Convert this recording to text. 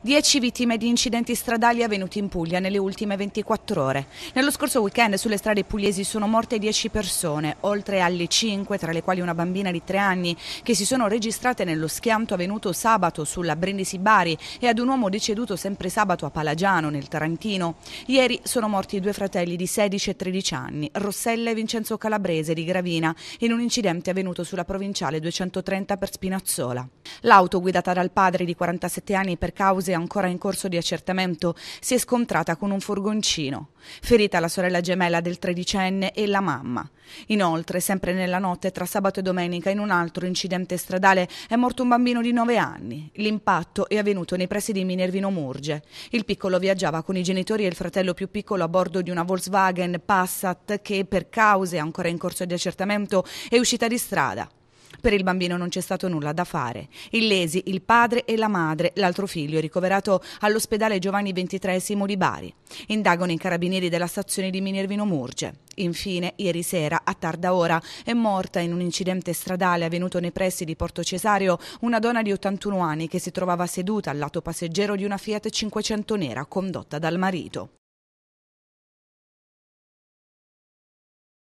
10 vittime di incidenti stradali avvenuti in Puglia nelle ultime 24 ore. Nello scorso weekend sulle strade pugliesi sono morte 10 persone, oltre alle 5, tra le quali una bambina di 3 anni, che si sono registrate nello schianto avvenuto sabato sulla Brindisi Bari e ad un uomo deceduto sempre sabato a Palagiano, nel Tarantino. Ieri sono morti due fratelli di 16 e 13 anni, Rossella e Vincenzo Calabrese di Gravina, in un incidente avvenuto sulla provinciale 230 per Spinazzola. L'auto guidata dal padre di 47 anni per causa base, ancora in corso di accertamento, si è scontrata con un furgoncino. Ferita la sorella gemella del tredicenne e la mamma. Inoltre, sempre nella notte tra sabato e domenica, in un altro incidente stradale è morto un bambino di 9 anni. L'impatto è avvenuto nei pressi di Minervino Murge. Il piccolo viaggiava con i genitori e il fratello più piccolo a bordo di una Volkswagen Passat che, per cause ancora in corso di accertamento, è uscita di strada. Per il bambino non c'è stato nulla da fare. Illesi il padre e la madre, l'altro figlio ricoverato all'ospedale Giovanni XXIII di Bari. Indagano i carabinieri della stazione di Minervino Murge. Infine, ieri sera, a tarda ora, è morta in un incidente stradale avvenuto nei pressi di Porto Cesario una donna di 81 anni che si trovava seduta al lato passeggero di una Fiat 500 nera condotta dal marito.